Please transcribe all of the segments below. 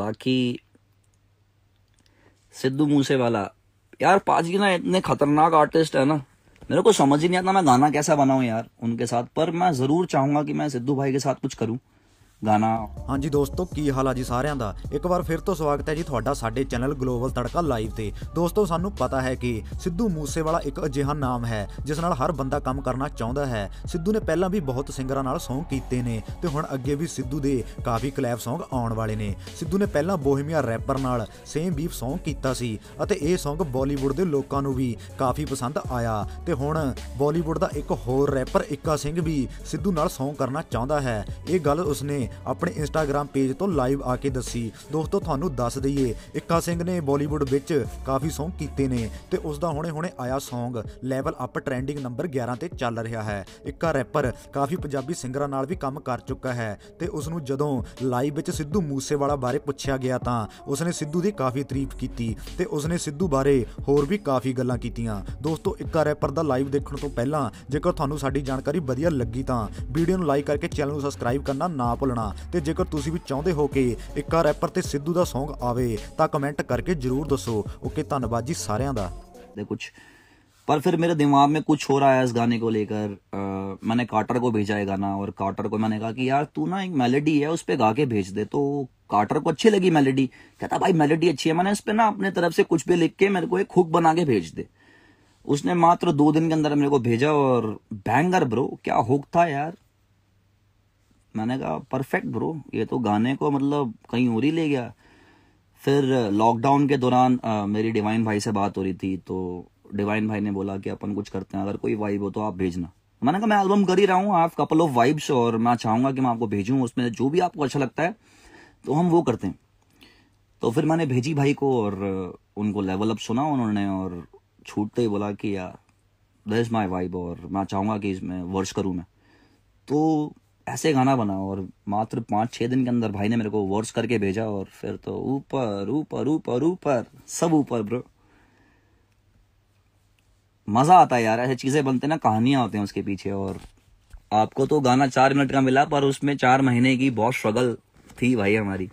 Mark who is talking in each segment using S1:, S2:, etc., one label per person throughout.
S1: बाकी सिद्धू मूसे वाला यार पाजी ना इतने खतरनाक आर्टिस्ट है ना मेरे को समझ ही नहीं आता मैं गाना कैसा बनाऊं यार उनके साथ
S2: पर मैं जरूर चाहूंगा कि मैं सिद्धू भाई के साथ कुछ करूं ਗਾਣਾ ਹਾਂਜੀ ਦੋਸਤੋ ਕੀ ਹਾਲ ਆ ਜੀ ਸਾਰਿਆਂ ਦਾ ਇੱਕ ਵਾਰ ਫਿਰ ਤੋਂ ਸਵਾਗਤ ਹੈ ਜੀ ਤੁਹਾਡਾ ਸਾਡੇ ਚੈਨਲ ਗਲੋਬਲ ਤੜਕਾ ਲਾਈਵ ਤੇ ਦੋਸਤੋ ਸਾਨੂੰ ਪਤਾ ਹੈ ਕਿ ਸਿੱਧੂ ਮੂਸੇਵਾਲਾ ਇੱਕ ਅਜਿਹਾ ਨਾਮ ਹੈ ਜਿਸ ਨਾਲ ਹਰ ਬੰਦਾ ਕੰਮ ਕਰਨਾ ਚਾਹੁੰਦਾ ਹੈ ਸਿੱਧੂ ਨੇ ਪਹਿਲਾਂ ਵੀ ਬਹੁਤ ਸਿੰਗਰਾਂ ਨਾਲ ਸੌਂਗ ਕੀਤੇ ਨੇ ਤੇ ਹੁਣ ਅੱਗੇ ਵੀ ਸਿੱਧੂ ਦੇ ਕਾਫੀ ਕਲੈਬ ਸੌਂਗ ਆਉਣ ਵਾਲੇ ਨੇ ਸਿੱਧੂ ਨੇ ਪਹਿਲਾਂ ਬੋਹੀਮੀਆ ਰੈਪਰ ਨਾਲ ਸੇਮ ਬੀਫ ਸੌਂਗ ਕੀਤਾ ਸੀ ਅਤੇ ਇਹ ਸੌਂਗ ਬਾਲੀਵੁੱਡ ਦੇ ਲੋਕਾਂ ਨੂੰ ਵੀ ਕਾਫੀ ਪਸੰਦ ਆਇਆ ਤੇ ਹੁਣ ਬਾਲੀਵੁੱਡ ਦਾ ਇੱਕ ਹੋਰ ਰੈਪਰ ਇੱਕਾ ਸਿੰਘ ਵੀ ਸਿੱਧੂ ਨਾਲ ਸੌਂਗ ਕਰਨਾ ਚਾਹੁੰਦਾ ਹੈ ਇਹ ਗੱਲ ਉਸਨੇ ਆਪਣੇ ਇੰਸਟਾਗ੍ਰam ਪੇਜ ਤੋਂ ਲਾਈਵ ਆ ਕੇ ਦੱਸੀ ਦੋਸਤੋ ਤੁਹਾਨੂੰ ਦੱਸ ਦਈਏ ਇੱਕਾ ਸਿੰਘ ਨੇ ਬਾਲੀਵੁੱਡ ਵਿੱਚ ਕਾਫੀ ਸੌਂਗ ਕੀਤੇ ਨੇ ਤੇ ਉਸ ਦਾ ਹੁਣੇ-ਹੁਣੇ ਆਇਆ song level up trending number 11 ਤੇ ਚੱਲ ਰਿਹਾ ਹੈ ਇੱਕਾ ਰੈਪਰ ਕਾਫੀ ਪੰਜਾਬੀ ਸਿੰਗਰਾਂ ਨਾਲ ਵੀ ਕੰਮ ਕਰ ਚੁੱਕਾ ਹੈ ਤੇ ਉਸ ਨੂੰ ਜਦੋਂ ਲਾਈਵ ਵਿੱਚ ਸਿੱਧੂ ਮੂਸੇਵਾਲਾ ਬਾਰੇ ਪੁੱਛਿਆ ਗਿਆ ਤਾਂ ਉਸ ਨੇ ਸਿੱਧੂ ਦੀ ਕਾਫੀ ਤਾਰੀਫ ਕੀਤੀ ਤੇ ਉਸ ਨੇ ਸਿੱਧੂ ਬਾਰੇ ਹੋਰ ਵੀ ਕਾਫੀ ਗੱਲਾਂ ਕੀਤੀਆਂ ਦੋਸਤੋ ਇੱਕਾ ਰੈਪਰ ਦਾ ਲਾਈਵ ਦੇਖਣ ਤੋਂ ਪਹਿਲਾਂ ਜੇਕਰ ਤੁਹਾਨੂੰ ਸਾਡੀ ਜਾਣਕਾਰੀ ਵਧੀਆ ਲੱਗੀ ਤਾਂ ਵੀਡੀਓ ਨੂੰ ਲਾਈਕ ਕਰਕੇ ਚੈਨਲ ਨੂੰ ਸਬਸਕ੍ਰਾਈਬ ਕਰਨਾ ਨਾ ਭੁੱਲਣਾ ਹੋਣਾ ਤੇ ਜੇਕਰ ਤੁਸੀਂ ਵੀ ਚਾਹੁੰਦੇ ਹੋ ਕਿ ਇੱਕਾ ਰੈਪਰ ਤੇ ਸਿੱਧੂ ਦਾ Song ਆਵੇ ਤਾਂ ਕਮੈਂਟ ਕਰਕੇ ਜਰੂਰ ਦੱਸੋ ਓਕੇ ਧੰਨਵਾਦ ਜੀ ਸਾਰਿਆਂ ਦਾ ਕੁਝ
S1: पर फिर मेरे दिमाग में कुछ हो रहा है इस गाने को लेकर मैंने कार्टर को भेजा है गाना और कार्टर को मैंने कहा कि यार तू ना एक मेलेडी है उस पर गा के भेज दे तो कार्टर को अच्छी लगी मेलेडी कहता भाई मेलेडी अच्छी है मैंने इस पर ना अपने तरफ से कुछ भी लिख के मेरे को एक हुक बना के भेज दे उसने मात्र दो दिन के अंदर मेरे को भेजा और बैंगर ब्रो क्या हुक था यार मैंने कहा परफेक्ट ब्रो ये तो गाने को मतलब कहीं और ही ले गया फिर लॉकडाउन के दौरान मेरी डिवाइन भाई से बात हो रही थी तो डिवाइन भाई ने बोला कि अपन कुछ करते हैं अगर कोई वाइब हो तो आप भेजना मैंने कहा मैं एल्बम कर ही रहा हूँ आप कपल ऑफ वाइब्स और मैं चाहूंगा कि मैं आपको भेजूँ उसमें जो भी आपको अच्छा लगता है तो हम वो करते हैं तो फिर मैंने भेजी भाई को और उनको लेवल अप सुना उन्होंने और छूटते ही बोला कि यार दर इज़ माई वाइब और मैं चाहूंगा कि इसमें वर्ष करूँ मैं तो ऐसे गाना बना और मात्र पाँच छः दिन के अंदर भाई ने मेरे को वर्ड्स करके भेजा और फिर तो ऊपर ऊपर ऊपर ऊपर सब ऊपर ब्रो मज़ा आता है यार ऐसी चीज़ें बनते ना कहानियाँ होती हैं उसके पीछे और आपको तो गाना चार मिनट का मिला पर उसमें चार महीने की बहुत स्ट्रगल थी भाई हमारी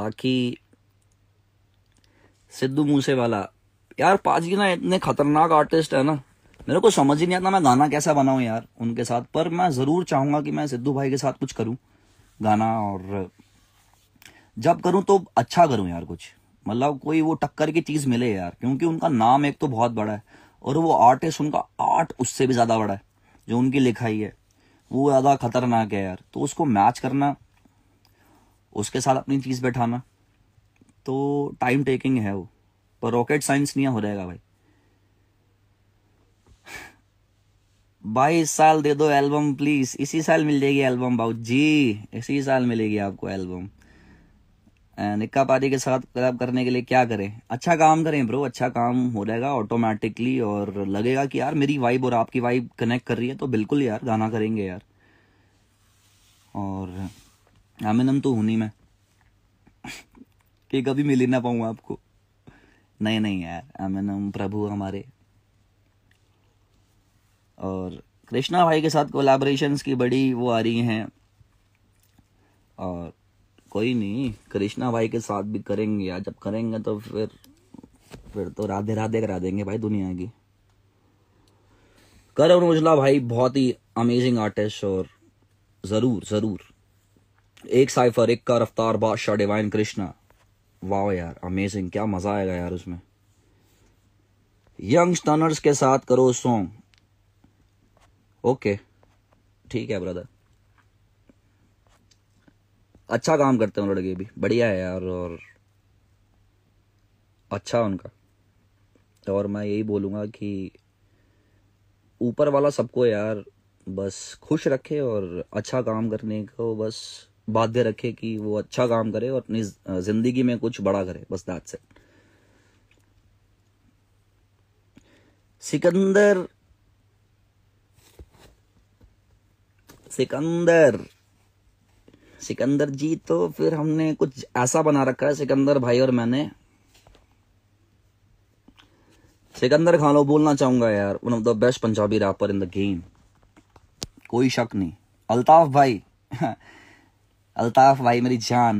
S1: बाकी सिद्धू मूसे वाला यार पाजी ना इतने खतरनाक आर्टिस्ट है ना मेरे को समझ ही नहीं आता मैं गाना कैसा बनाऊं यार उनके साथ पर मैं ज़रूर चाहूंगा कि मैं सिद्धू भाई के साथ कुछ करूँ गाना और जब करूँ तो अच्छा करूँ यार कुछ मतलब कोई वो टक्कर की चीज़ मिले यार क्योंकि उनका नाम एक तो बहुत बड़ा है और वो आर्टिस्ट उनका आर्ट उससे भी ज़्यादा बड़ा है जो उनकी लिखाई है वो ज़्यादा खतरनाक है यार तो उसको मैच करना उसके साथ अपनी चीज़ बैठाना तो टाइम टेकिंग है वो पर रॉकेट साइंस नहीं हो जाएगा भाई भाई इस साल दे दो एल्बम प्लीज इसी साल मिल जाएगी एल्बम बाउ जी इसी साल मिलेगी आपको एल्बम निक्का पारी के साथ कलाब करने के लिए क्या करें अच्छा काम करें ब्रो अच्छा काम हो जाएगा ऑटोमेटिकली और लगेगा कि यार मेरी वाइब और आपकी वाइब कनेक्ट कर रही है तो बिल्कुल यार गाना करेंगे यार और आमिनम तो हूं नहीं मैं कि कभी मिल ही ना पाऊँ आपको नहीं नहीं यार अमिनम प्रभु हमारे और कृष्णा भाई के साथ कोलाब्रेशन की बड़ी वो आ रही हैं और कोई नहीं कृष्णा भाई के साथ भी करेंगे या जब करेंगे तो फिर फिर तो राधे राधे करा देंगे भाई दुनिया की करण उजला भाई बहुत ही अमेजिंग आर्टिस्ट और ज़रूर ज़रूर एक साइफर एक का रफ्तार बादशाह डिवाइन कृष्णा वाह यार अमेजिंग क्या मज़ा आएगा यार उसमें यंग स्टनर्स के साथ करो सॉन्ग ओके ठीक है ब्रदर अच्छा काम करते हैं लड़के भी बढ़िया है यार और अच्छा उनका तो और मैं यही बोलूंगा कि ऊपर वाला सबको यार बस खुश रखे और अच्छा काम करने को बस बाध्य रखे कि वो अच्छा काम करे और अपनी जिंदगी में कुछ बड़ा करे बस दात से सिकंदर सिकंदर सिकंदर जी तो फिर हमने कुछ ऐसा बना रखा है सिकंदर भाई और मैंने सिकंदर खान लो बोलना चाहूंगा यार one of the best Punjabi rapper in the game कोई शक नहीं अल्ताफ भाई अल्ताफ भाई मेरी जान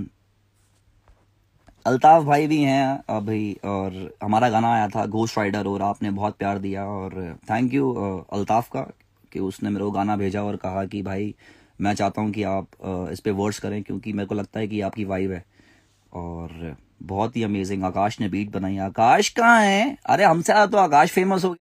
S1: अल्ताफ भाई भी हैं अभी और हमारा गाना आया था घोस्ट राइडर और आपने बहुत प्यार दिया और थैंक यू अल्ताफ का कि उसने मेरे को गाना भेजा और कहा कि भाई मैं चाहता हूँ कि आप इस पर वर्ड्स करें क्योंकि मेरे को लगता है कि आपकी वाइब है और बहुत ही अमेजिंग आकाश ने बीट बनाई आकाश कहाँ है अरे हमसे तो आकाश फेमस हो